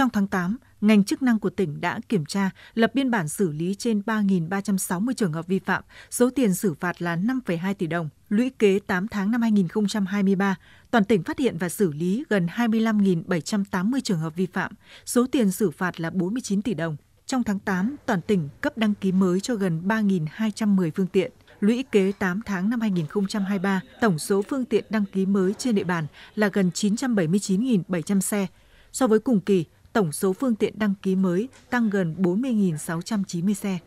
Trong tháng 8, ngành chức năng của tỉnh đã kiểm tra, lập biên bản xử lý trên 3.360 trường hợp vi phạm, số tiền xử phạt là 5,2 tỷ đồng. Lũy kế 8 tháng năm 2023, toàn tỉnh phát hiện và xử lý gần 25.780 trường hợp vi phạm, số tiền xử phạt là 49 tỷ đồng. Trong tháng 8, toàn tỉnh cấp đăng ký mới cho gần 3.210 phương tiện. Lũy kế 8 tháng năm 2023, tổng số phương tiện đăng ký mới trên địa bàn là gần 979.700 xe. So với cùng kỳ, tổng số phương tiện đăng ký mới tăng gần 40.690 xe.